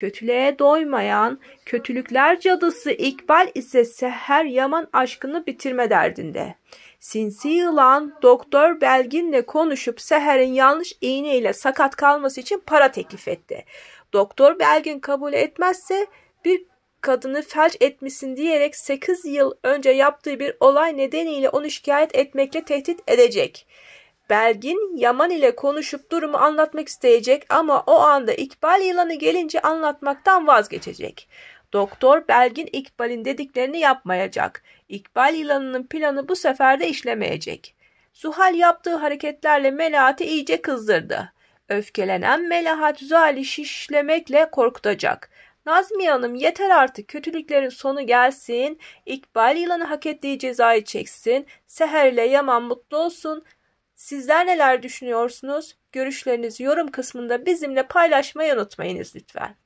Kötülüğe doymayan kötülükler cadısı İkbal ise seher yaman aşkını bitirme derdinde. Sinsi yılan doktor Belgin'le konuşup Seher'in yanlış iğneyle sakat kalması için para teklif etti. Doktor Belgin kabul etmezse bir kadını felç etmişsin diyerek 8 yıl önce yaptığı bir olay nedeniyle onu şikayet etmekle tehdit edecek. Belgin Yaman ile konuşup durumu anlatmak isteyecek ama o anda İkbal yılanı gelince anlatmaktan vazgeçecek. Doktor Belgin İkbal'in dediklerini yapmayacak. İkbal yılanının planı bu sefer de işlemeyecek. Zuhal yaptığı hareketlerle Melahat'i iyice kızdırdı. Öfkelenen Melahat Zuhal'i şişlemekle korkutacak. Nazmiye Hanım yeter artık kötülüklerin sonu gelsin, İkbal yılanı hak ettiği cezayı çeksin, Seher ile Yaman mutlu olsun, Sizler neler düşünüyorsunuz? Görüşlerinizi yorum kısmında bizimle paylaşmayı unutmayınız lütfen.